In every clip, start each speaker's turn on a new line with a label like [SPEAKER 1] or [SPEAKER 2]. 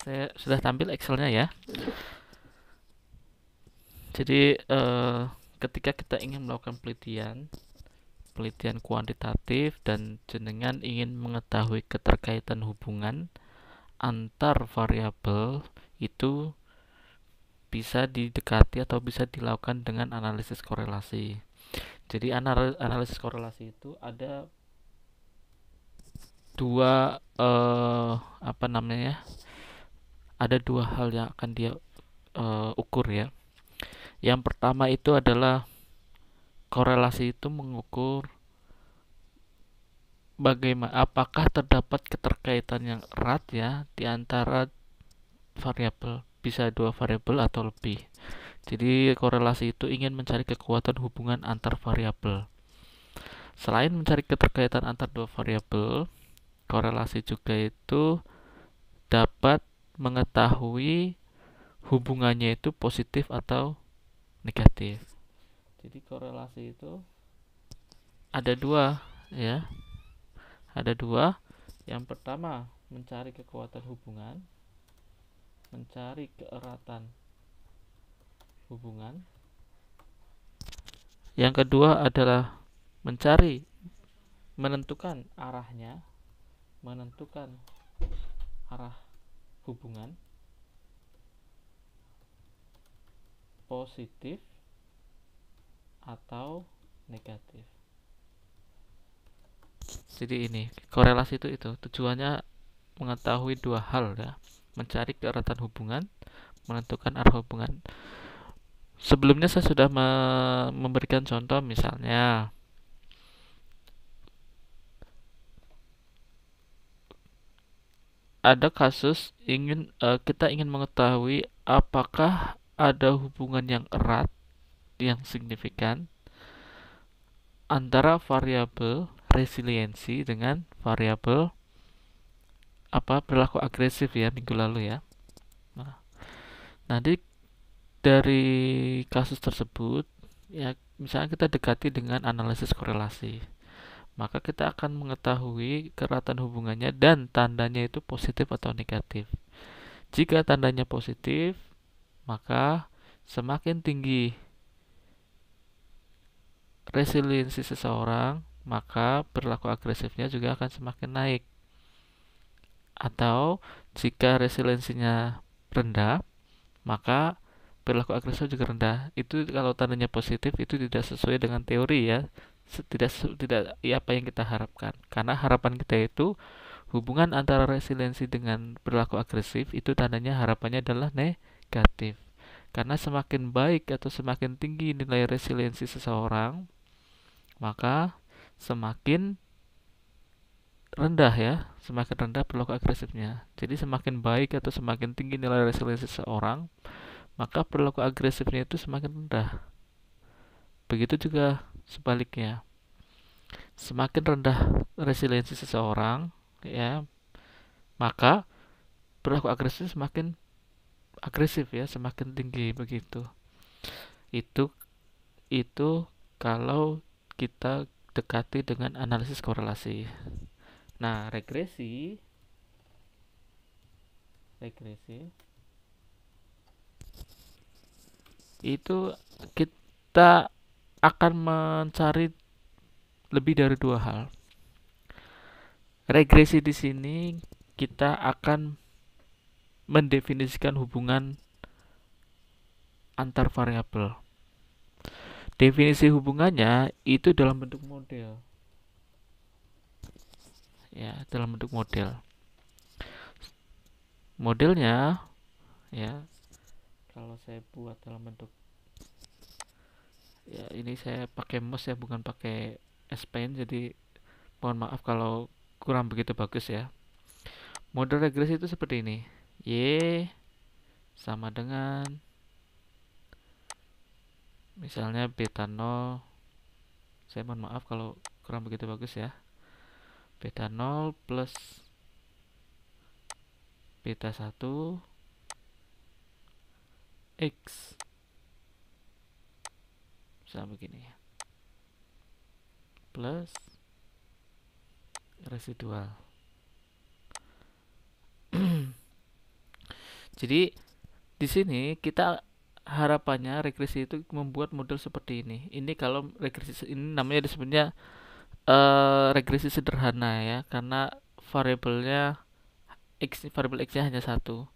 [SPEAKER 1] saya sudah tampil Excelnya ya jadi eh, ketika kita ingin melakukan penelitian penelitian kuantitatif dan jenengan ingin mengetahui keterkaitan hubungan antar variabel itu bisa didekati atau bisa dilakukan dengan analisis korelasi. Jadi analisis korelasi itu ada dua eh, apa namanya ya? ada dua hal yang akan dia uh, ukur ya. Yang pertama itu adalah korelasi itu mengukur bagaimana apakah terdapat keterkaitan yang erat ya di antara variabel bisa dua variabel atau lebih. Jadi korelasi itu ingin mencari kekuatan hubungan antar variabel. Selain mencari keterkaitan antar dua variabel, korelasi juga itu dapat mengetahui hubungannya itu positif atau negatif. Jadi korelasi itu ada dua ya. Ada dua. Yang pertama mencari kekuatan hubungan, mencari keeratan hubungan. Yang kedua adalah mencari menentukan arahnya, menentukan arah hubungan positif atau negatif. Jadi ini korelasi itu itu tujuannya mengetahui dua hal ya, mencari keeratan hubungan, menentukan arah hubungan. Sebelumnya saya sudah me memberikan contoh misalnya ada kasus ingin uh, kita ingin mengetahui apakah ada hubungan yang erat yang signifikan antara variabel resiliensi dengan variabel apa perilaku agresif ya minggu lalu ya. Nah, nanti dari kasus tersebut ya misalnya kita dekati dengan analisis korelasi maka kita akan mengetahui keratan hubungannya dan tandanya itu positif atau negatif. Jika tandanya positif, maka semakin tinggi resiliensi seseorang, maka perilaku agresifnya juga akan semakin naik. Atau jika resiliensinya rendah, maka perilaku agresif juga rendah. Itu kalau tandanya positif itu tidak sesuai dengan teori ya tidak tidak ya apa yang kita harapkan karena harapan kita itu hubungan antara resiliensi dengan perilaku agresif itu tandanya harapannya adalah negatif karena semakin baik atau semakin tinggi nilai resiliensi seseorang maka semakin rendah ya semakin rendah perilaku agresifnya jadi semakin baik atau semakin tinggi nilai resiliensi seseorang maka perilaku agresifnya itu semakin rendah begitu juga sebaliknya semakin rendah resiliensi seseorang ya maka perilaku agresif semakin agresif ya semakin tinggi begitu itu itu kalau kita dekati dengan analisis korelasi nah regresi regresi itu kita akan mencari lebih dari dua hal. Regresi di sini kita akan mendefinisikan hubungan antar variabel. Definisi hubungannya itu dalam bentuk model. Ya, dalam bentuk model. Modelnya ya kalau saya buat dalam bentuk ya ini saya pakai mouse ya bukan pakai S Pen jadi mohon maaf kalau kurang begitu bagus ya mode regresi itu seperti ini Y sama dengan misalnya beta 0 saya mohon maaf kalau kurang begitu bagus ya beta 0 plus beta 1 X misalnya begini ya plus residual jadi di sini kita harapannya regresi itu membuat model seperti ini ini kalau regresi ini namanya sebenarnya uh, eh, regresi sederhana ya karena variabelnya x variabel x nya hanya satu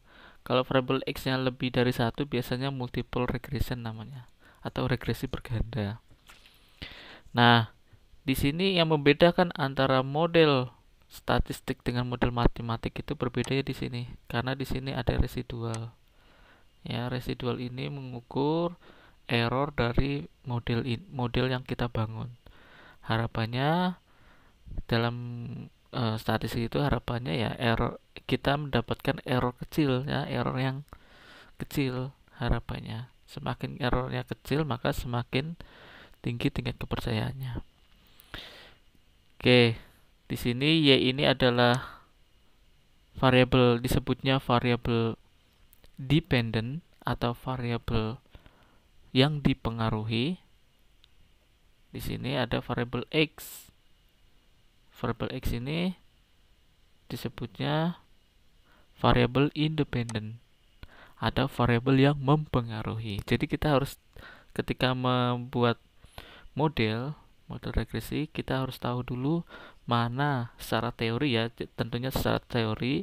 [SPEAKER 1] kalau variabel x nya lebih dari satu biasanya multiple regression namanya atau regresi berganda. Nah, di sini yang membedakan antara model statistik dengan model matematik itu berbeda ya di sini karena di sini ada residual. Ya, residual ini mengukur error dari model in, model yang kita bangun. Harapannya dalam e, statistik itu harapannya ya error kita mendapatkan error kecil ya, error yang kecil harapannya. Semakin errornya kecil, maka semakin tinggi tingkat kepercayaannya. Oke, di sini y ini adalah variabel disebutnya variabel dependent atau variabel yang dipengaruhi. Di sini ada variabel x. Variabel x ini disebutnya variabel independent ada variabel yang mempengaruhi. Jadi kita harus ketika membuat model model regresi kita harus tahu dulu mana secara teori ya tentunya secara teori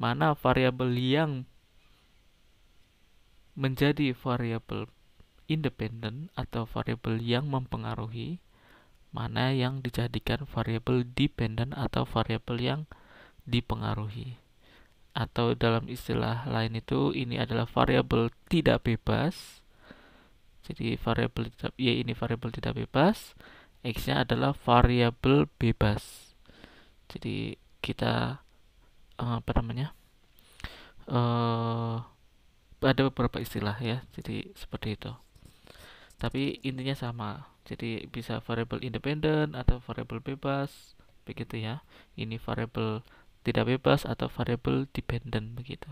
[SPEAKER 1] mana variabel yang menjadi variabel independen atau variabel yang mempengaruhi mana yang dijadikan variabel dependen atau variabel yang dipengaruhi atau dalam istilah lain itu ini adalah variabel tidak bebas. Jadi variabel tidak y ini variabel tidak bebas, x-nya adalah variabel bebas. Jadi kita eh, apa namanya? Uh, ada beberapa istilah ya. Jadi seperti itu. Tapi intinya sama. Jadi bisa variabel independen atau variabel bebas begitu ya. Ini variabel tidak bebas atau variable dependent begitu.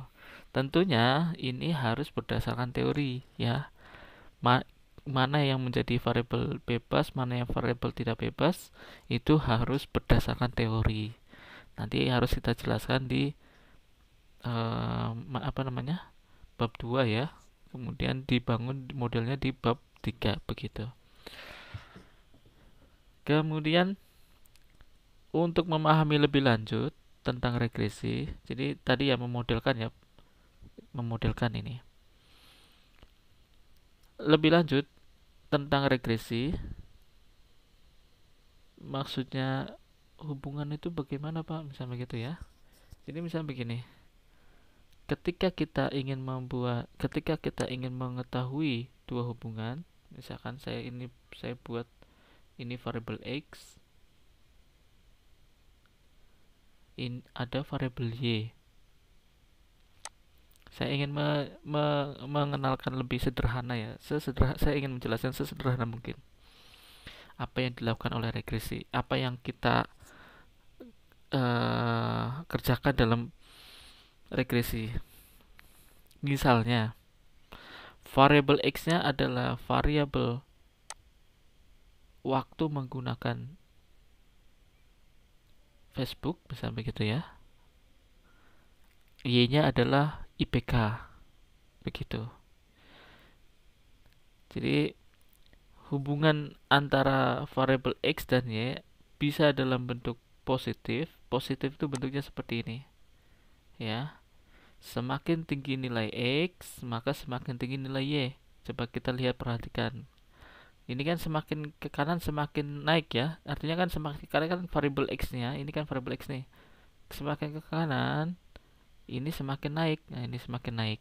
[SPEAKER 1] Tentunya ini harus berdasarkan teori ya. Ma mana yang menjadi variable bebas, mana yang variable tidak bebas, itu harus berdasarkan teori. Nanti harus kita jelaskan di eh, apa namanya? bab 2 ya. Kemudian dibangun modelnya di bab 3 begitu. Kemudian untuk memahami lebih lanjut tentang regresi. Jadi tadi ya memodelkan ya memodelkan ini. Lebih lanjut tentang regresi maksudnya hubungan itu bagaimana Pak? Misalnya begitu ya. Jadi misalnya begini. Ketika kita ingin membuat ketika kita ingin mengetahui dua hubungan, misalkan saya ini saya buat ini variable x in, ada variabel y. Saya ingin me, me, mengenalkan lebih sederhana ya. Sesederhana, saya ingin menjelaskan sesederhana mungkin apa yang dilakukan oleh regresi, apa yang kita uh, kerjakan dalam regresi. Misalnya, variabel x-nya adalah variabel waktu menggunakan Facebook bisa begitu ya Y-nya adalah IPK begitu jadi hubungan antara variabel X dan Y bisa dalam bentuk positif positif itu bentuknya seperti ini ya semakin tinggi nilai X maka semakin tinggi nilai Y coba kita lihat perhatikan ini kan semakin ke kanan semakin naik ya artinya kan semakin karena kan variable x nya ini kan variable x nih semakin ke kanan ini semakin naik nah ini semakin naik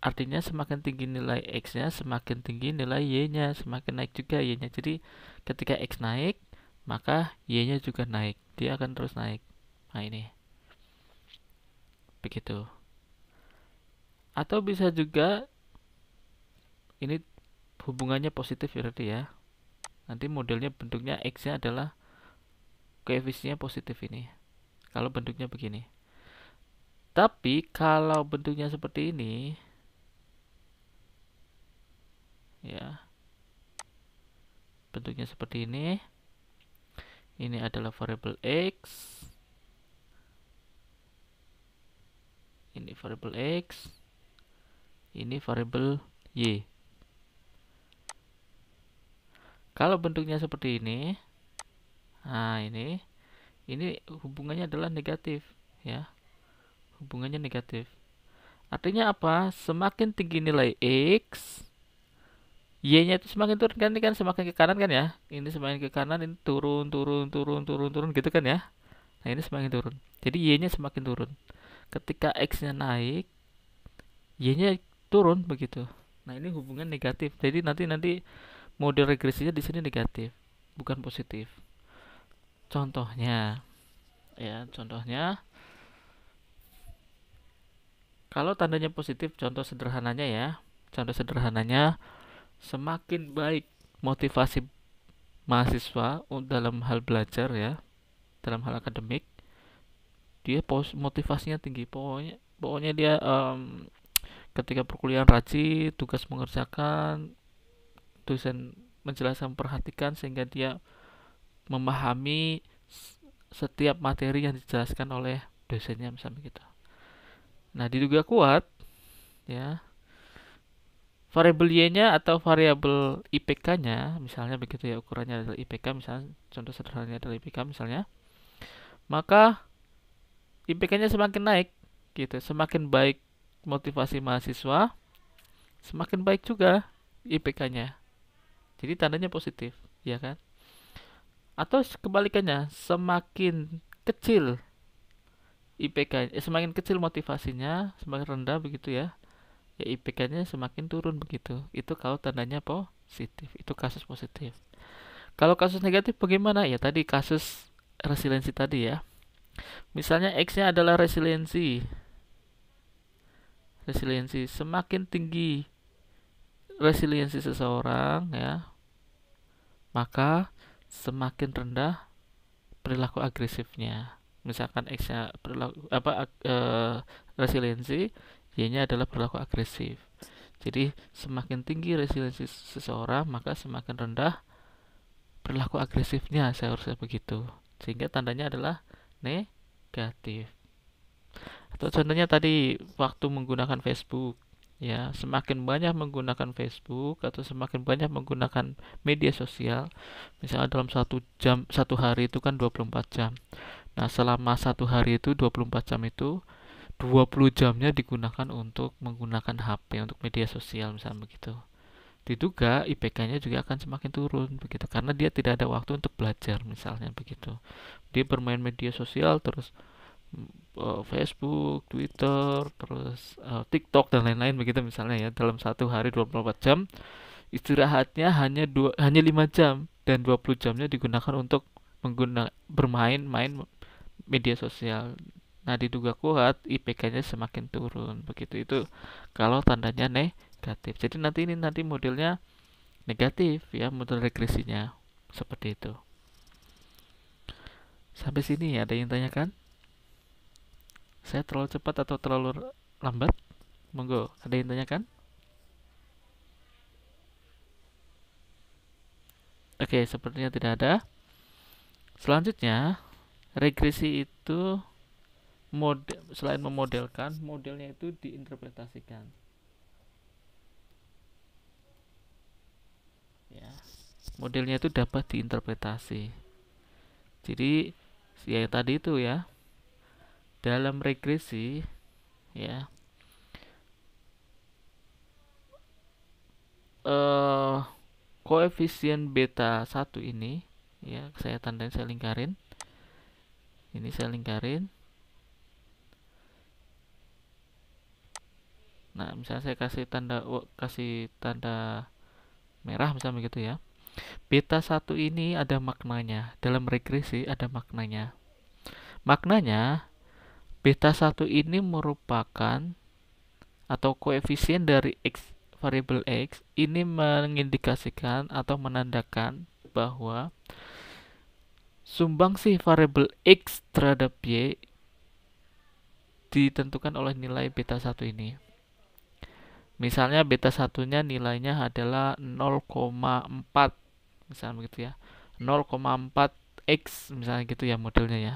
[SPEAKER 1] artinya semakin tinggi nilai x nya semakin tinggi nilai y nya semakin naik juga y nya jadi ketika x naik maka y nya juga naik dia akan terus naik nah ini begitu atau bisa juga ini hubungannya positif ya berarti ya nanti modelnya bentuknya x nya adalah koefisiennya positif ini kalau bentuknya begini tapi kalau bentuknya seperti ini ya bentuknya seperti ini ini adalah variable x ini variable x ini variable y kalau bentuknya seperti ini, nah ini, ini hubungannya adalah negatif, ya. Hubungannya negatif. Artinya apa? Semakin tinggi nilai x, y-nya itu semakin turun kan, ini kan semakin ke kanan kan ya. Ini semakin ke kanan, ini turun, turun, turun, turun, turun gitu kan ya. Nah ini semakin turun. Jadi y-nya semakin turun. Ketika x-nya naik, y-nya turun begitu. Nah ini hubungan negatif. Jadi nanti nanti Model regresinya di sini negatif, bukan positif. Contohnya, ya contohnya, kalau tandanya positif, contoh sederhananya ya, contoh sederhananya, semakin baik motivasi mahasiswa dalam hal belajar ya, dalam hal akademik, dia pos motivasinya tinggi, pokoknya pokoknya dia um, ketika perkuliahan rajin, tugas mengerjakan, dosen menjelaskan perhatikan sehingga dia memahami setiap materi yang dijelaskan oleh dosennya misalnya gitu. Nah, diduga kuat ya. Variabel Y-nya atau variabel IPK-nya, misalnya begitu ya, ukurannya adalah IPK, misalnya contoh sederhananya adalah IPK misalnya. Maka IPK-nya semakin naik gitu, semakin baik motivasi mahasiswa, semakin baik juga IPK-nya jadi tandanya positif, ya kan? Atau kebalikannya, semakin kecil IPK, eh, semakin kecil motivasinya, semakin rendah begitu ya. Ya IPK-nya semakin turun begitu. Itu kalau tandanya positif, itu kasus positif. Kalau kasus negatif bagaimana? Ya tadi kasus resiliensi tadi ya. Misalnya X-nya adalah resiliensi. Resiliensi semakin tinggi resiliensi seseorang ya, maka semakin rendah perilaku agresifnya. Misalkan X-nya perilaku apa e, resiliensi, Y-nya adalah perilaku agresif. Jadi semakin tinggi resiliensi seseorang, maka semakin rendah perilaku agresifnya Saya harusnya begitu. Sehingga tandanya adalah negatif. Atau contohnya tadi waktu menggunakan Facebook ya semakin banyak menggunakan Facebook atau semakin banyak menggunakan media sosial misalnya dalam satu jam satu hari itu kan 24 jam nah selama satu hari itu 24 jam itu 20 jamnya digunakan untuk menggunakan HP untuk media sosial misalnya begitu diduga IPK-nya juga akan semakin turun begitu karena dia tidak ada waktu untuk belajar misalnya begitu dia bermain media sosial terus Eh, Facebook, Twitter, terus uh, TikTok dan lain-lain begitu misalnya ya dalam satu hari 24 jam istirahatnya hanya dua hanya lima jam dan 20 jamnya digunakan untuk mengguna bermain main media sosial. Nah, diduga kuat IPK-nya semakin turun. Begitu itu kalau tandanya negatif. Jadi nanti ini nanti modelnya negatif ya, model regresinya seperti itu. Sampai sini ya, ada yang tanyakan? Saya terlalu cepat atau terlalu lambat? Monggo, ada yang tanyakan? Oke, sepertinya tidak ada. Selanjutnya, regresi itu model selain memodelkan, modelnya itu diinterpretasikan. Ya, modelnya itu dapat diinterpretasi. Jadi, ya tadi itu ya, dalam regresi ya uh, koefisien beta 1 ini ya saya tandain saya lingkarin ini saya lingkarin nah misalnya saya kasih tanda oh, kasih tanda merah misalnya begitu ya beta 1 ini ada maknanya dalam regresi ada maknanya maknanya Beta 1 ini merupakan atau koefisien dari x variabel x ini mengindikasikan atau menandakan bahwa sumbangsih variabel x terhadap y ditentukan oleh nilai beta 1 ini. Misalnya beta satunya nilainya adalah 0,4 misalnya begitu ya. 0,4 x misalnya gitu ya modelnya ya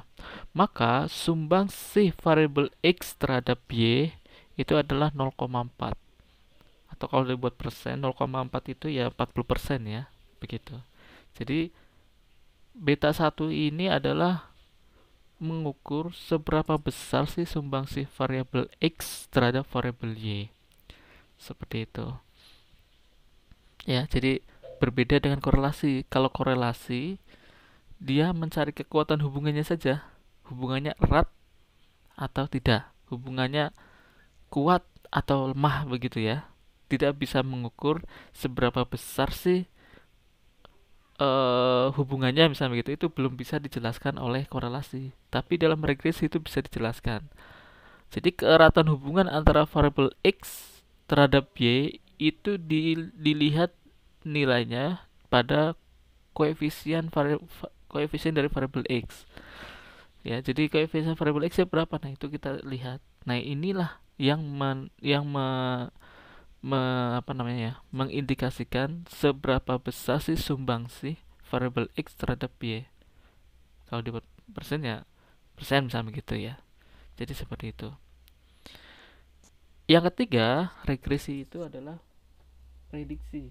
[SPEAKER 1] maka sumbang sumbangsih variable x terhadap y itu adalah 0,4 atau kalau dibuat persen 0,4 itu ya 40 persen ya begitu jadi beta 1 ini adalah mengukur seberapa besar sih sumbang sumbangsih variable x terhadap variable y seperti itu ya jadi berbeda dengan korelasi kalau korelasi dia mencari kekuatan hubungannya saja hubungannya erat atau tidak hubungannya kuat atau lemah begitu ya tidak bisa mengukur seberapa besar sih uh, hubungannya misalnya begitu itu belum bisa dijelaskan oleh korelasi tapi dalam regresi itu bisa dijelaskan jadi keeratan hubungan antara variabel x terhadap y itu dilihat nilainya pada koefisien variabel koefisien dari variabel x ya jadi koefisien variabel x berapa nah itu kita lihat nah inilah yang men, yang me, me, apa namanya ya mengindikasikan seberapa besar sih sumbangsih variabel x terhadap y kalau di persen ya persen misalnya begitu ya jadi seperti itu yang ketiga regresi itu adalah prediksi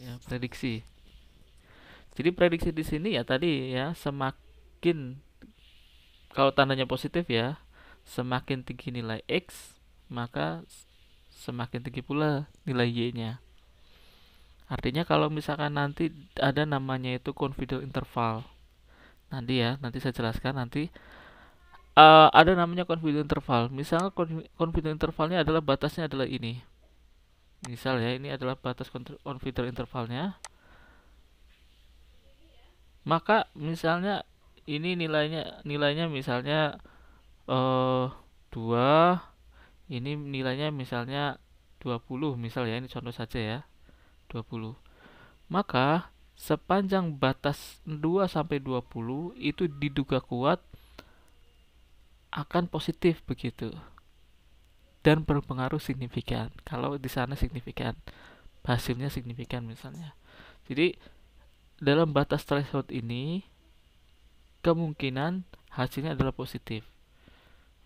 [SPEAKER 1] ya prediksi jadi prediksi di sini ya tadi ya semakin kalau tandanya positif ya, semakin tinggi nilai x maka semakin tinggi pula nilai y-nya. Artinya kalau misalkan nanti ada namanya itu confidence interval. Nanti ya, nanti saya jelaskan nanti uh, ada namanya confidence interval. Misal confidence intervalnya adalah batasnya adalah ini. Misal ya, ini adalah batas confidence intervalnya maka misalnya ini nilainya nilainya misalnya eh 2 ini nilainya misalnya 20 misal ya ini contoh saja ya 20 maka sepanjang batas 2 sampai 20 itu diduga kuat akan positif begitu dan berpengaruh signifikan kalau di sana signifikan hasilnya signifikan misalnya jadi dalam batas threshold ini kemungkinan hasilnya adalah positif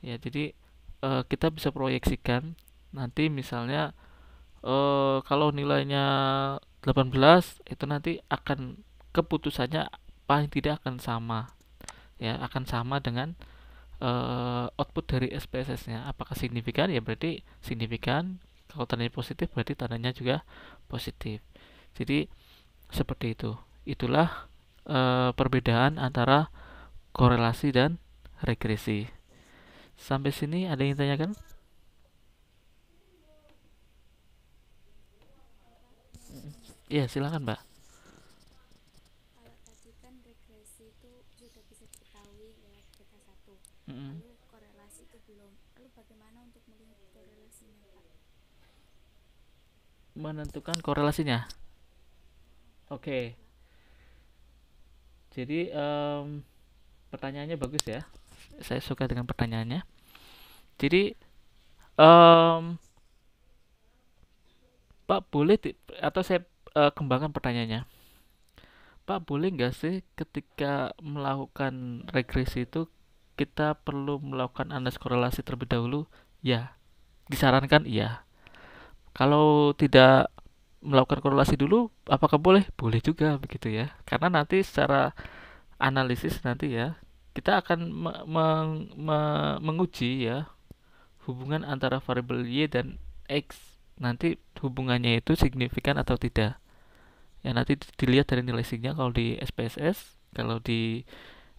[SPEAKER 1] ya jadi e, kita bisa proyeksikan nanti misalnya e, kalau nilainya 18 itu nanti akan keputusannya paling tidak akan sama ya akan sama dengan e, output dari SPSS-nya apakah signifikan ya berarti signifikan kalau tandanya positif berarti tandanya juga positif jadi seperti itu Itulah e, perbedaan antara korelasi dan regresi. Sampai sini ada yang tanyakan? Iya, silakan, Mbak. Menentukan korelasinya. Oke. Okay jadi um, pertanyaannya bagus ya saya suka dengan pertanyaannya jadi um, Pak boleh di, atau saya uh, kembangkan pertanyaannya Pak boleh nggak sih ketika melakukan regresi itu kita perlu melakukan analisis korelasi terlebih dahulu ya disarankan iya kalau tidak melakukan korelasi dulu apakah boleh boleh juga begitu ya karena nanti secara analisis nanti ya kita akan me me me menguji ya hubungan antara variabel y dan x nanti hubungannya itu signifikan atau tidak ya nanti dilihat dari nilai signya kalau di SPSS kalau di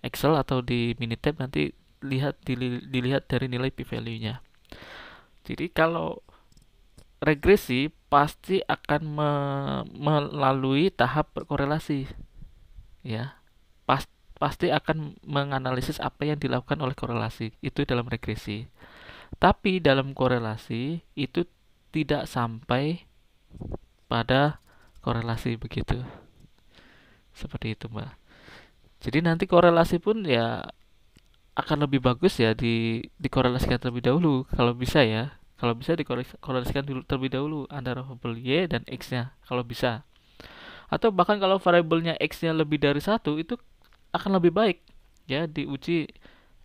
[SPEAKER 1] Excel atau di Minitab nanti lihat dili dilihat dari nilai p-value-nya jadi kalau regresi pasti akan me melalui tahap korelasi ya pas pasti akan menganalisis apa yang dilakukan oleh korelasi itu dalam regresi tapi dalam korelasi itu tidak sampai pada korelasi begitu seperti itu mbak jadi nanti korelasi pun ya akan lebih bagus ya di dikorelasikan terlebih dahulu kalau bisa ya kalau bisa dikorelasikan dulu terlebih dahulu antara variabel y dan x-nya kalau bisa. Atau bahkan kalau variabelnya x-nya lebih dari satu itu akan lebih baik ya diuji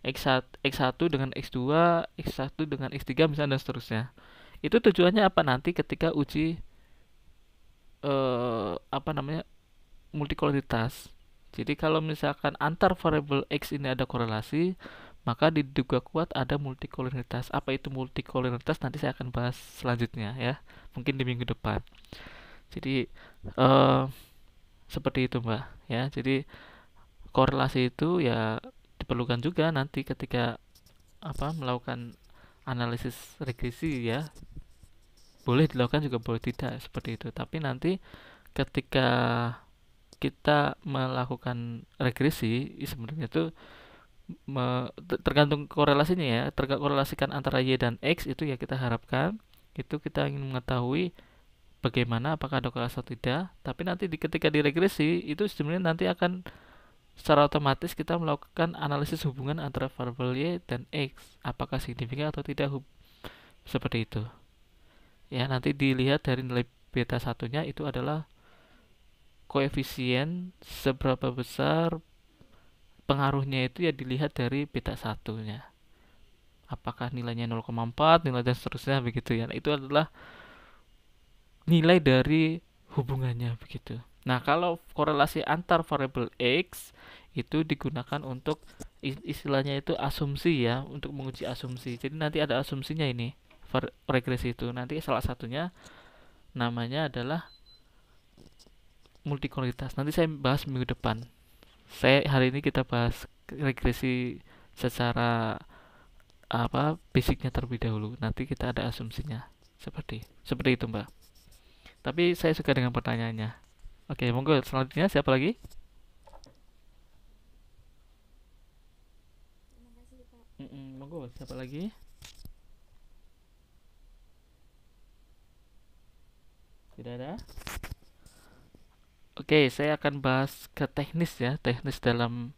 [SPEAKER 1] x satu X1 dengan X2, X1 dengan X3 misalnya dan seterusnya. Itu tujuannya apa nanti ketika uji eh apa namanya? multikoloritas. Jadi kalau misalkan antar variabel X ini ada korelasi, maka diduga kuat ada multikolonialitas. Apa itu multikolonialitas? Nanti saya akan bahas selanjutnya ya, mungkin di minggu depan. Jadi eh, seperti itu mbak ya. Jadi korelasi itu ya diperlukan juga nanti ketika apa melakukan analisis regresi ya boleh dilakukan juga boleh tidak seperti itu tapi nanti ketika kita melakukan regresi sebenarnya itu me, tergantung korelasinya ya tergantung korelasikan antara y dan x itu ya kita harapkan itu kita ingin mengetahui bagaimana apakah ada korelasi atau tidak tapi nanti di, ketika diregresi itu sebenarnya nanti akan secara otomatis kita melakukan analisis hubungan antara variabel y dan x apakah signifikan atau tidak hub seperti itu ya nanti dilihat dari nilai beta satunya itu adalah koefisien seberapa besar pengaruhnya itu ya dilihat dari beta satunya apakah nilainya 0,4 nilai dan seterusnya begitu ya nah, itu adalah nilai dari hubungannya begitu nah kalau korelasi antar variabel x itu digunakan untuk istilahnya itu asumsi ya untuk menguji asumsi jadi nanti ada asumsinya ini regresi itu nanti salah satunya namanya adalah multikualitas nanti saya bahas minggu depan saya hari ini kita bahas regresi secara apa basicnya terlebih dahulu nanti kita ada asumsinya seperti seperti itu mbak tapi saya suka dengan pertanyaannya oke monggo selanjutnya siapa lagi monggo siapa lagi tidak ada Oke, okay, saya akan bahas ke teknis ya, teknis dalam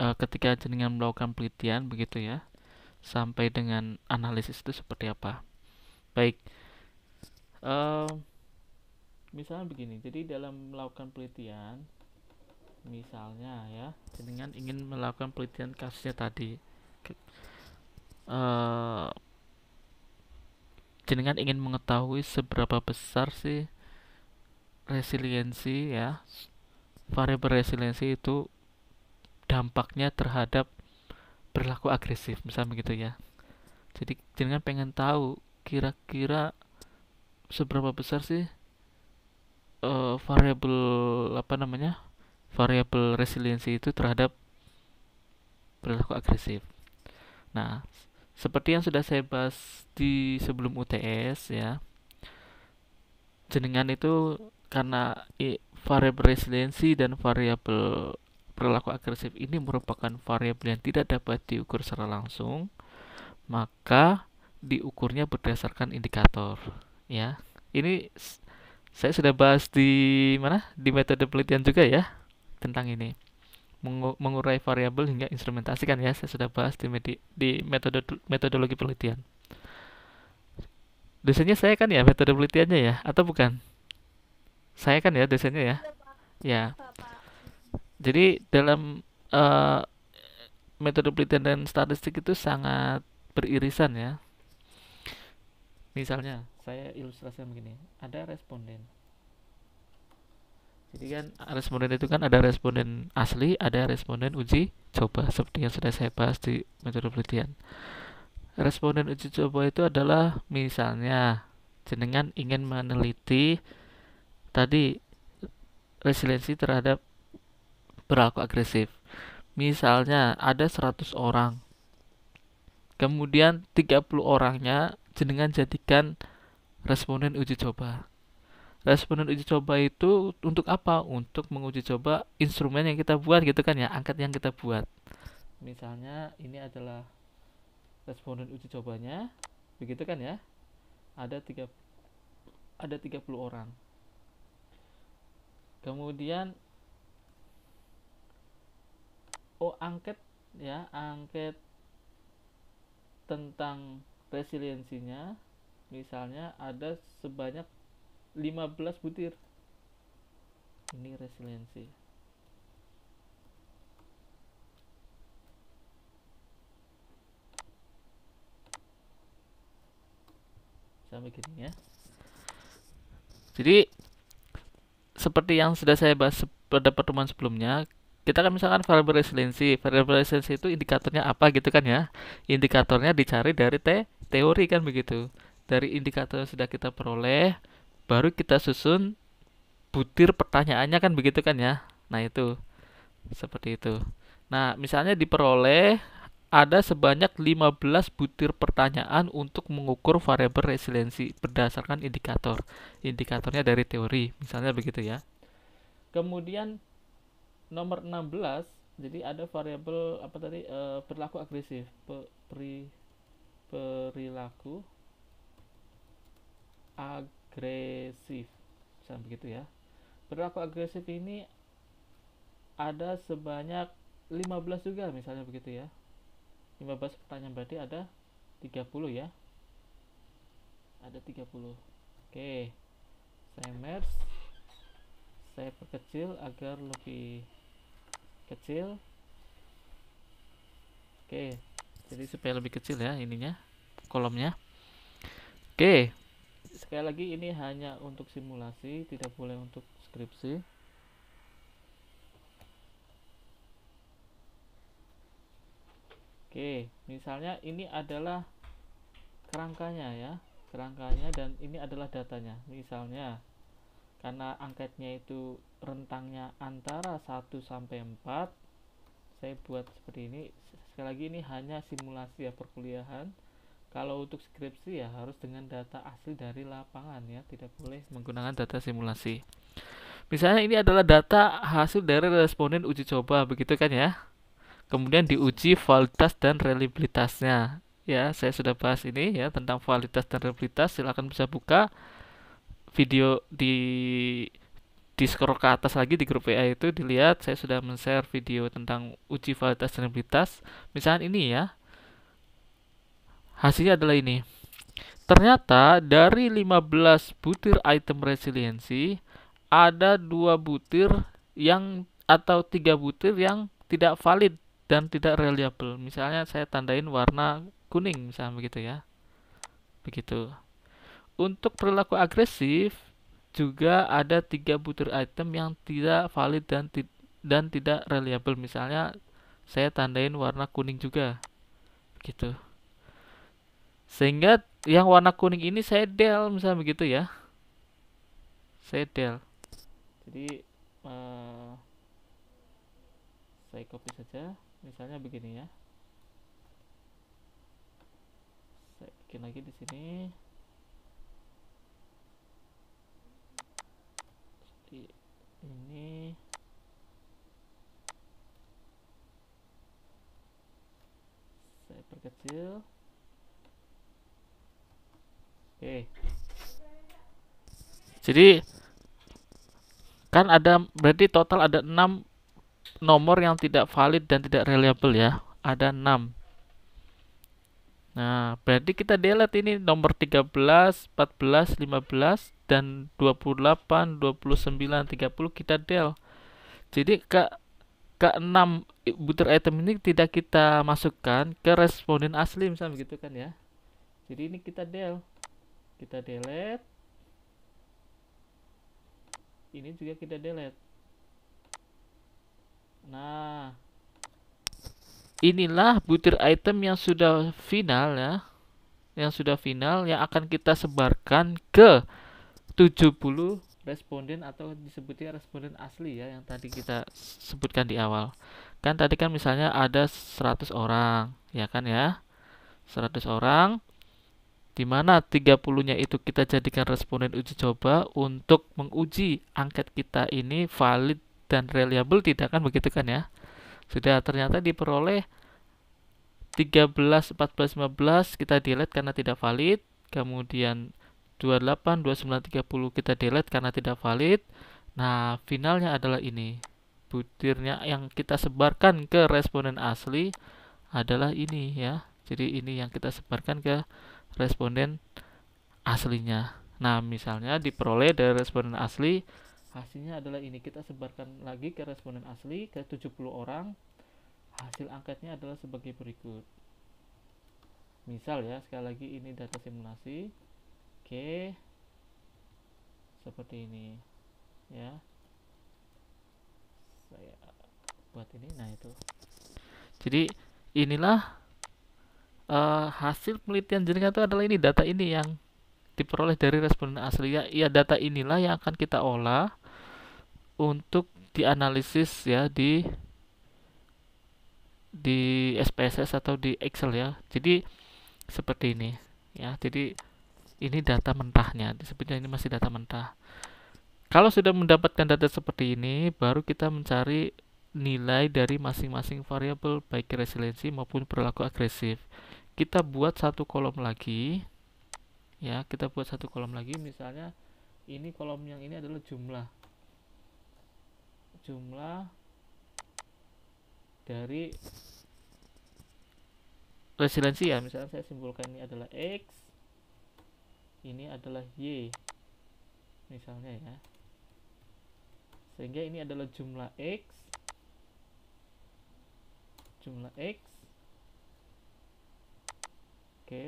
[SPEAKER 1] uh, ketika jenengan melakukan penelitian begitu ya, sampai dengan analisis itu seperti apa. Baik, uh, misalnya begini, jadi dalam melakukan penelitian, misalnya ya, jenengan ingin melakukan penelitian kasusnya tadi, ke, eh, jenengan ingin mengetahui seberapa besar sih resiliensi ya variabel resiliensi itu dampaknya terhadap berlaku agresif misalnya begitu ya jadi jangan pengen tahu kira-kira seberapa besar sih uh, variabel apa namanya variabel resiliensi itu terhadap perilaku agresif nah seperti yang sudah saya bahas di sebelum UTS ya jenengan itu karena variabel resiliensi dan variabel perilaku agresif ini merupakan variabel yang tidak dapat diukur secara langsung, maka diukurnya berdasarkan indikator, ya. Ini saya sudah bahas di mana? Di metode penelitian juga ya tentang ini. Mengurai variabel hingga instrumentasikan ya, saya sudah bahas di medi, di metode metodologi penelitian. Dosennya saya kan ya metode penelitiannya ya, atau bukan? saya kan ya dosennya ya ya jadi dalam uh, metode penelitian dan statistik itu sangat beririsan ya misalnya saya ilustrasi begini ada responden jadi kan responden itu kan ada responden asli, ada responden uji coba seperti yang sudah saya bahas di metode penelitian. Responden uji coba itu adalah misalnya jenengan ingin meneliti tadi resiliensi terhadap berlaku agresif. Misalnya ada 100 orang. Kemudian 30 orangnya jenengan jadikan responden uji coba. Responden uji coba itu untuk apa? Untuk menguji coba instrumen yang kita buat gitu kan ya, angkat yang kita buat. Misalnya ini adalah responden uji cobanya, begitu kan ya? Ada tiga ada 30 orang kemudian oh angket ya angket tentang resiliensinya misalnya ada sebanyak 15 butir ini resiliensi sampai gini ya jadi seperti yang sudah saya bahas pada pertemuan sebelumnya, kita kan misalkan variable resiliensi. Variable resiliensi itu indikatornya apa gitu kan ya? Indikatornya dicari dari te teori kan begitu. Dari indikator yang sudah kita peroleh, baru kita susun butir pertanyaannya kan begitu kan ya? Nah, itu. Seperti itu. Nah, misalnya diperoleh ada sebanyak 15 butir pertanyaan untuk mengukur variabel resiliensi berdasarkan indikator. Indikatornya dari teori, misalnya begitu ya. Kemudian nomor 16, jadi ada variabel apa tadi e, eh, perilaku agresif, pe, peri, perilaku agresif. Misalnya begitu ya. Perilaku agresif ini ada sebanyak 15 juga misalnya begitu ya 15 pertanyaan berarti ada 30 ya ada 30 oke saya merge saya perkecil agar lebih kecil oke jadi supaya lebih kecil ya ininya kolomnya oke sekali lagi ini hanya untuk simulasi tidak boleh untuk skripsi Oke, misalnya ini adalah kerangkanya ya, kerangkanya dan ini adalah datanya. Misalnya karena angketnya itu rentangnya antara 1 sampai 4, saya buat seperti ini. Sekali lagi ini hanya simulasi ya perkuliahan. Kalau untuk skripsi ya harus dengan data asli dari lapangan ya, tidak boleh menggunakan data simulasi. Misalnya ini adalah data hasil dari responden uji coba, begitu kan ya? kemudian diuji validitas dan reliabilitasnya ya saya sudah bahas ini ya tentang validitas dan reliabilitas silahkan bisa buka video di di scroll ke atas lagi di grup WA itu dilihat saya sudah men-share video tentang uji validitas dan reliabilitas misalnya ini ya hasilnya adalah ini ternyata dari 15 butir item resiliensi ada dua butir yang atau tiga butir yang tidak valid dan tidak reliable. Misalnya saya tandain warna kuning misalnya begitu ya. Begitu. Untuk perilaku agresif juga ada tiga butir item yang tidak valid dan ti dan tidak reliable. Misalnya saya tandain warna kuning juga. Begitu. Sehingga yang warna kuning ini saya del misalnya begitu ya. Saya del. Jadi uh, saya copy saja misalnya begini ya saya bikin lagi di sini seperti ini saya perkecil oke jadi kan ada berarti total ada 6 nomor yang tidak valid dan tidak reliable ya ada 6 nah berarti kita delete ini nomor 13 14 15 dan 28 29 30 kita del jadi ke ke 6 butir item ini tidak kita masukkan ke responden asli misalnya begitu kan ya jadi ini kita del kita delete ini juga kita delete Nah, inilah butir item yang sudah final ya. Yang sudah final yang akan kita sebarkan ke 70 responden atau disebutnya responden asli ya yang tadi kita sebutkan di awal. Kan tadi kan misalnya ada 100 orang, ya kan ya. 100 orang di mana 30-nya itu kita jadikan responden uji coba untuk menguji angket kita ini valid dan reliable tidak kan begitu kan ya sudah ternyata diperoleh 13, 14, 15 kita delete karena tidak valid kemudian 28, 29, 30 kita delete karena tidak valid nah finalnya adalah ini butirnya yang kita sebarkan ke responden asli adalah ini ya jadi ini yang kita sebarkan ke responden aslinya nah misalnya diperoleh dari responden asli hasilnya adalah ini kita sebarkan lagi ke responden asli ke 70 orang hasil angketnya adalah sebagai berikut misal ya sekali lagi ini data simulasi oke seperti ini ya saya buat ini nah itu jadi inilah uh, hasil penelitian jaringan itu adalah ini data ini yang diperoleh dari responden asli ya, ya data inilah yang akan kita olah untuk dianalisis ya di di SPSS atau di Excel ya. Jadi seperti ini ya. Jadi ini data mentahnya. sebenarnya ini masih data mentah. Kalau sudah mendapatkan data seperti ini, baru kita mencari nilai dari masing-masing variabel baik resiliensi maupun perilaku agresif. Kita buat satu kolom lagi. Ya, kita buat satu kolom lagi misalnya ini kolom yang ini adalah jumlah jumlah dari resiliensi ya misalnya saya simpulkan ini adalah X ini adalah Y misalnya ya sehingga ini adalah jumlah X jumlah X oke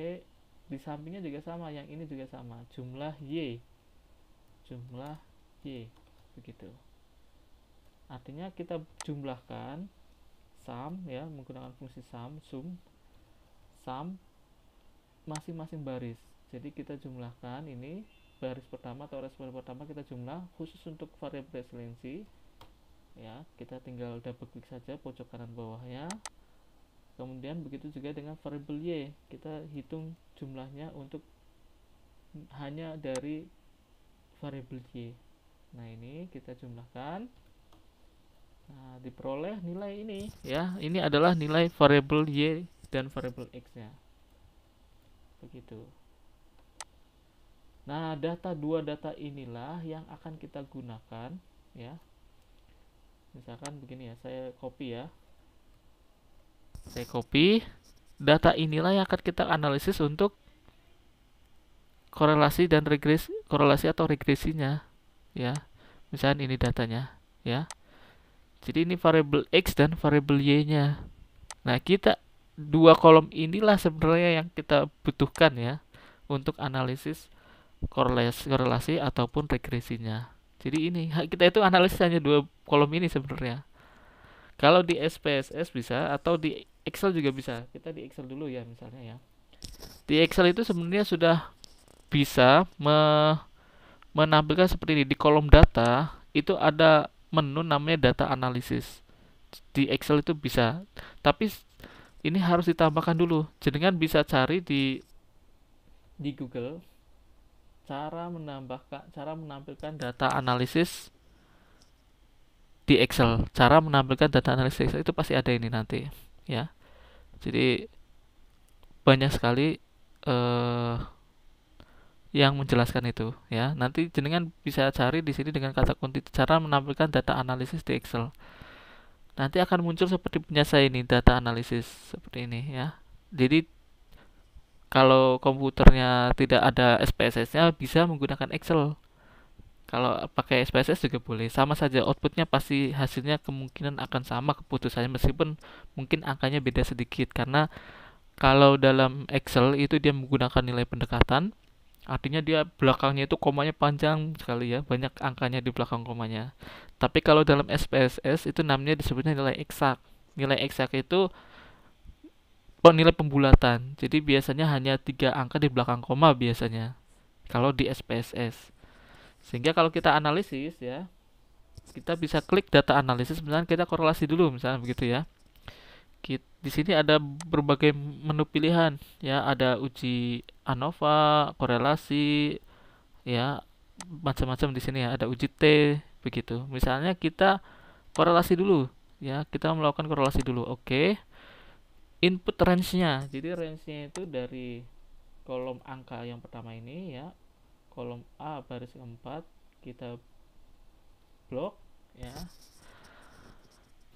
[SPEAKER 1] di sampingnya juga sama yang ini juga sama jumlah Y jumlah Y begitu artinya kita jumlahkan sum ya menggunakan fungsi sum sum sum masing-masing baris jadi kita jumlahkan ini baris pertama atau respon pertama kita jumlah khusus untuk variabel resiliensi ya kita tinggal double klik saja pojok kanan bawahnya kemudian begitu juga dengan variabel y kita hitung jumlahnya untuk hanya dari variabel y nah ini kita jumlahkan Nah, diperoleh nilai ini ya. Ini adalah nilai variable y dan variable x-nya. Begitu. Nah, data dua data inilah yang akan kita gunakan ya. Misalkan begini ya, saya copy ya. Saya copy. Data inilah yang akan kita analisis untuk korelasi dan regresi korelasi atau regresinya ya. misalnya ini datanya ya. Jadi ini variabel X dan variabel Y-nya. Nah, kita dua kolom inilah sebenarnya yang kita butuhkan ya untuk analisis korelasi, korelasi ataupun regresinya. Jadi ini kita itu analisis hanya dua kolom ini sebenarnya. Kalau di SPSS bisa atau di Excel juga bisa. Kita di Excel dulu ya misalnya ya. Di Excel itu sebenarnya sudah bisa me menampilkan seperti ini di kolom data itu ada menu namanya data analisis di Excel itu bisa tapi ini harus ditambahkan dulu jenengan bisa cari di di Google cara menambahkan cara menampilkan data analisis di Excel cara menampilkan data analisis Excel itu pasti ada ini nanti ya jadi banyak sekali eh, yang menjelaskan itu ya. Nanti jenengan bisa cari di sini dengan kata kunci cara menampilkan data analisis di Excel. Nanti akan muncul seperti punya saya ini data analisis seperti ini ya. Jadi kalau komputernya tidak ada SPSS-nya bisa menggunakan Excel. Kalau pakai SPSS juga boleh, sama saja outputnya pasti hasilnya kemungkinan akan sama keputusannya meskipun mungkin angkanya beda sedikit karena kalau dalam Excel itu dia menggunakan nilai pendekatan artinya dia belakangnya itu komanya panjang sekali ya banyak angkanya di belakang komanya tapi kalau dalam SPSS itu namanya disebutnya nilai eksak nilai eksak itu oh, nilai pembulatan jadi biasanya hanya tiga angka di belakang koma biasanya kalau di SPSS sehingga kalau kita analisis ya kita bisa klik data analisis misalnya kita korelasi dulu misalnya begitu ya di sini ada berbagai menu pilihan ya ada uji ANOVA, korelasi, ya macam-macam di sini ya ada uji T begitu. Misalnya kita korelasi dulu ya, kita melakukan korelasi dulu. Oke. Input range-nya. Jadi range-nya itu dari kolom angka yang pertama ini ya. Kolom A baris 4 kita blok ya.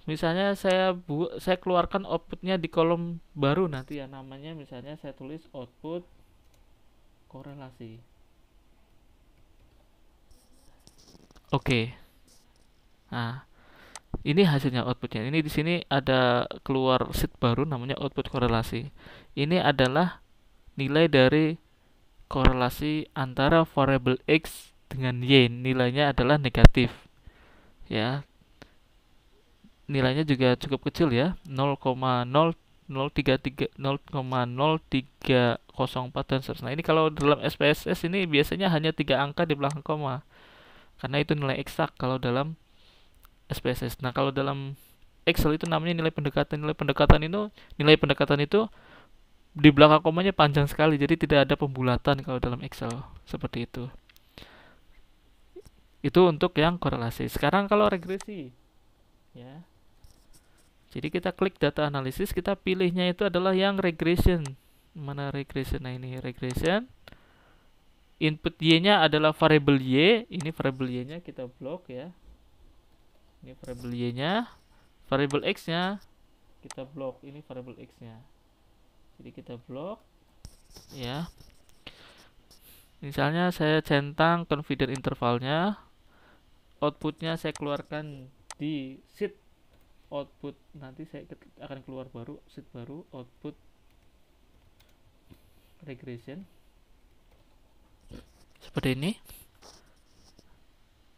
[SPEAKER 1] Misalnya saya bu saya keluarkan outputnya di kolom baru nanti ya namanya misalnya saya tulis output korelasi oke okay. nah ini hasilnya outputnya ini di sini ada keluar sheet baru namanya output korelasi ini adalah nilai dari korelasi antara variable x dengan y nilainya adalah negatif ya nilainya juga cukup kecil ya 0,0 0,33 0,0304 dan seterusnya. Nah, ini kalau dalam SPSS ini biasanya hanya tiga angka di belakang koma. Karena itu nilai eksak kalau dalam SPSS. Nah, kalau dalam Excel itu namanya nilai pendekatan. Nilai pendekatan itu nilai pendekatan itu di belakang komanya panjang sekali, jadi tidak ada pembulatan kalau dalam Excel seperti itu. Itu untuk yang korelasi. Sekarang kalau regresi. Ya. Jadi kita klik data analisis, kita pilihnya itu adalah yang regression. Mana regression? Nah ini regression. Input Y-nya adalah variable Y. Ini variable Y-nya kita blok ya. Ini variable Y-nya. variable X-nya kita blok. Ini variable X-nya. Jadi kita blok ya. Misalnya saya centang confident intervalnya, outputnya saya keluarkan di sheet output nanti saya akan keluar baru sheet baru output regression seperti ini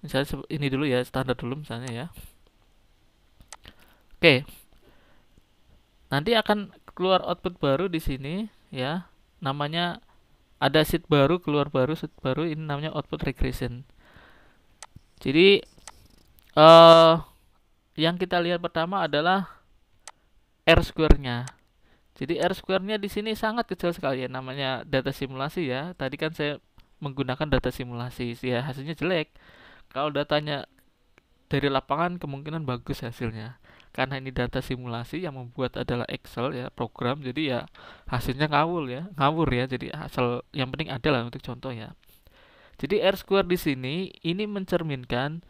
[SPEAKER 1] misalnya ini dulu ya standar dulu misalnya ya oke nanti akan keluar output baru di sini ya namanya ada sheet baru keluar baru sheet baru ini namanya output regression jadi eh uh, yang kita lihat pertama adalah R square-nya. Jadi R square-nya di sini sangat kecil sekali ya namanya data simulasi ya. Tadi kan saya menggunakan data simulasi ya hasilnya jelek. Kalau datanya dari lapangan kemungkinan bagus hasilnya. Karena ini data simulasi yang membuat adalah Excel ya program jadi ya hasilnya ngawur ya ngawur ya jadi hasil yang penting adalah untuk contoh ya. Jadi R square di sini ini mencerminkan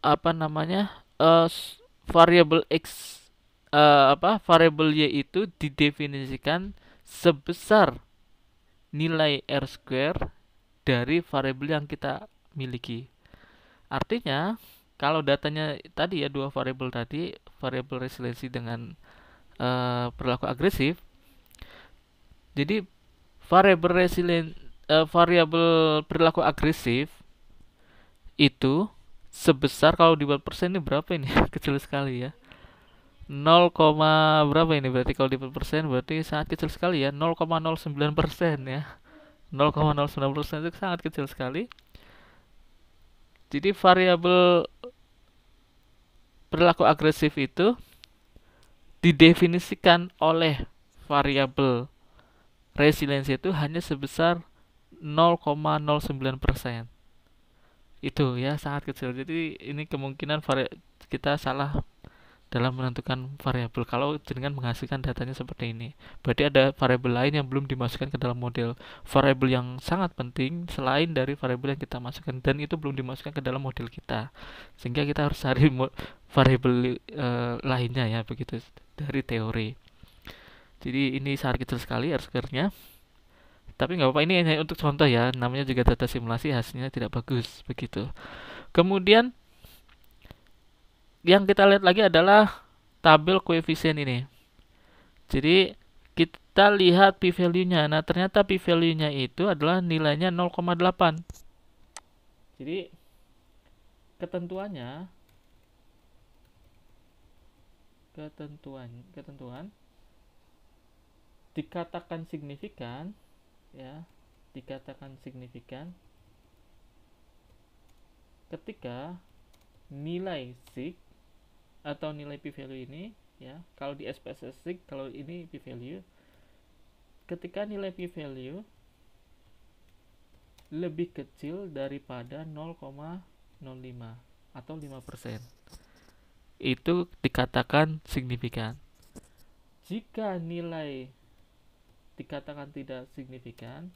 [SPEAKER 1] apa namanya uh, eh, variabel x uh, apa variabel y itu didefinisikan sebesar nilai r square dari variabel yang kita miliki. Artinya, kalau datanya tadi ya dua variabel tadi, variabel resiliensi dengan uh, perilaku agresif. Jadi variabel resilient uh, variabel perilaku agresif itu sebesar kalau dibuat persen ini berapa ini kecil sekali ya 0, berapa ini berarti kalau dibuat persen berarti sangat kecil sekali ya 0,09 persen ya 0,09 persen itu sangat kecil sekali jadi variabel perilaku agresif itu didefinisikan oleh variabel resiliensi itu hanya sebesar 0,09 persen itu ya sangat kecil jadi ini kemungkinan vari kita salah dalam menentukan variabel kalau jenengan menghasilkan datanya seperti ini berarti ada variabel lain yang belum dimasukkan ke dalam model variabel yang sangat penting selain dari variabel yang kita masukkan dan itu belum dimasukkan ke dalam model kita sehingga kita harus cari variabel e, lainnya ya begitu dari teori jadi ini sangat kecil sekali harus kerjanya tapi nggak apa-apa ini hanya untuk contoh ya namanya juga data simulasi hasilnya tidak bagus begitu kemudian yang kita lihat lagi adalah tabel koefisien ini jadi kita lihat p value-nya nah ternyata p value-nya itu adalah nilainya 0,8 jadi ketentuannya ketentuan ketentuan dikatakan signifikan ya dikatakan signifikan ketika nilai sig atau nilai p value ini ya kalau di SPSS sig kalau ini p value ketika nilai p value lebih kecil daripada 0,05 atau 5% itu dikatakan signifikan jika nilai dikatakan tidak signifikan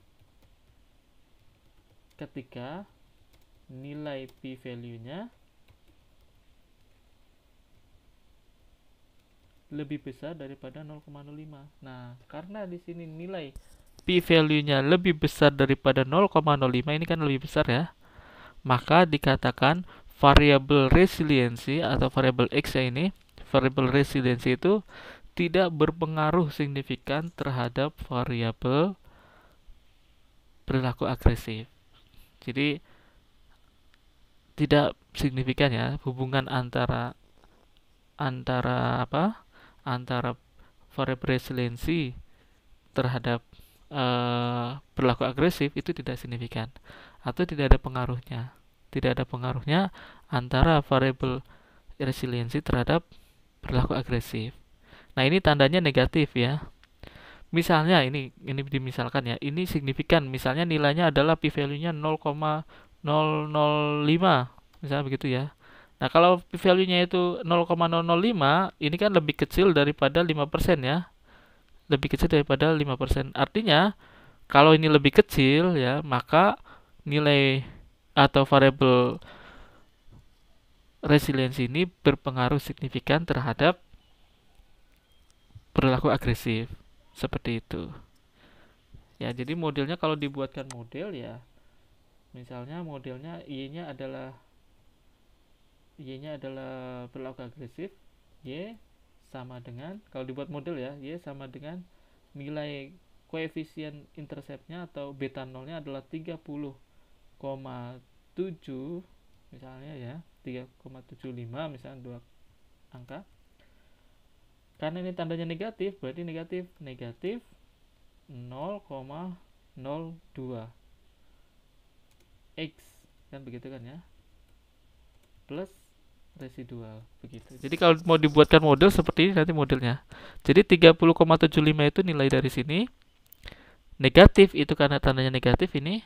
[SPEAKER 1] ketika nilai p value-nya lebih besar daripada 0,05. Nah, karena di sini nilai p value-nya lebih besar daripada 0,05 ini kan lebih besar ya. Maka dikatakan variabel resiliensi atau variabel x ini, variabel resiliensi itu tidak berpengaruh signifikan terhadap variabel perilaku agresif. Jadi tidak signifikan ya hubungan antara antara apa? antara variabel resiliensi terhadap uh, perilaku agresif itu tidak signifikan atau tidak ada pengaruhnya. Tidak ada pengaruhnya antara variabel resiliensi terhadap perilaku agresif. Nah, ini tandanya negatif ya. Misalnya ini ini dimisalkan ya, ini signifikan. Misalnya nilainya adalah p value-nya 0,005 misalnya begitu ya. Nah, kalau p value-nya itu 0,005, ini kan lebih kecil daripada 5% ya. Lebih kecil daripada 5%. Artinya, kalau ini lebih kecil ya, maka nilai atau variabel resiliensi ini berpengaruh signifikan terhadap perilaku agresif seperti itu ya jadi modelnya kalau dibuatkan model ya misalnya modelnya y nya adalah y nya adalah perilaku agresif y sama dengan kalau dibuat model ya y sama dengan nilai koefisien interceptnya atau beta nolnya adalah 30,7 misalnya ya 3,75 misalnya dua angka karena ini tandanya negatif berarti negatif negatif 0,02 x kan begitu kan ya plus residual begitu jadi kalau mau dibuatkan model seperti ini nanti modelnya jadi 30,75 itu nilai dari sini negatif itu karena tandanya negatif ini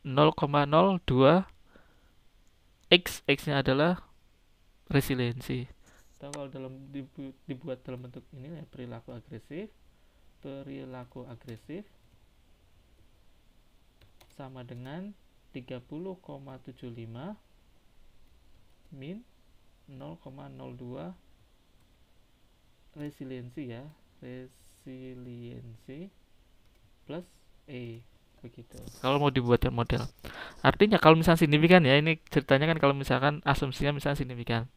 [SPEAKER 1] 0,02 x x nya adalah resiliensi atau kalau dalam dibu dibuat dalam bentuk ini ya perilaku agresif perilaku agresif sama dengan 30,75 min 0,02 resiliensi ya resiliensi plus a e, begitu kalau mau dibuatkan model artinya kalau misalnya signifikan ya ini ceritanya kan kalau misalkan asumsinya misalnya signifikan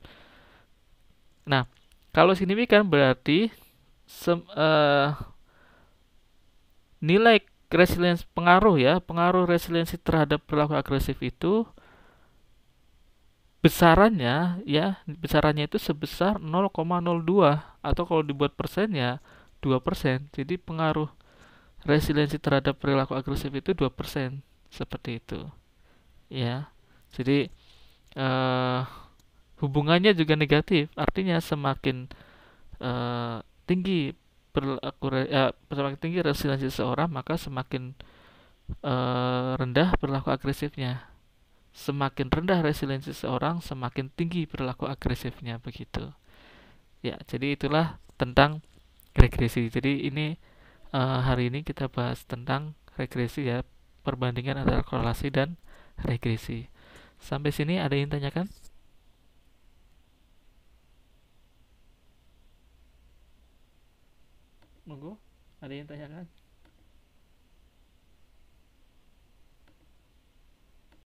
[SPEAKER 1] Nah, kalau signifikan berarti sem, uh, nilai resiliensi pengaruh ya, pengaruh resiliensi terhadap perilaku agresif itu besarannya ya, besarannya itu sebesar 0,02 atau kalau dibuat persen ya persennya 2%. Jadi pengaruh resiliensi terhadap perilaku agresif itu 2% seperti itu. Ya. Jadi eh uh, hubungannya juga negatif artinya semakin uh, tinggi perilaku uh, eh, semakin tinggi resiliensi seorang maka semakin uh, rendah perilaku agresifnya semakin rendah resiliensi seorang semakin tinggi perilaku agresifnya begitu ya jadi itulah tentang regresi jadi ini uh, hari ini kita bahas tentang regresi ya perbandingan antara korelasi dan regresi sampai sini ada yang tanyakan monggo ada yang tanyakan